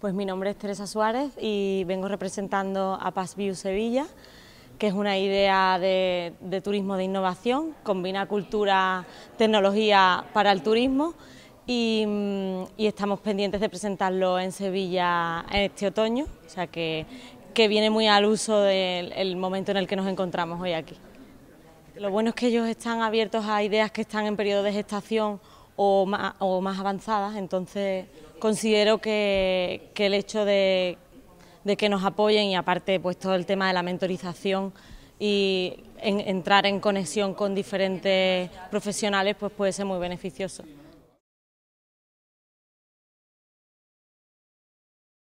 Pues mi nombre es Teresa Suárez y vengo representando a Passview Sevilla, que es una idea de, turismo de innovación, combina cultura, tecnología para el turismo y, mm, estamos pendientes de presentarlo en Sevilla este otoño, o sea que, viene muy al uso del momento en el que nos encontramos hoy aquí. Lo bueno es que ellos están abiertos a ideas que están en periodo de gestación o más, avanzadas, entonces considero que, el hecho de, que nos apoyen y aparte pues todo el tema de la mentorización y entrar en conexión con diferentes profesionales pues puede ser muy beneficioso.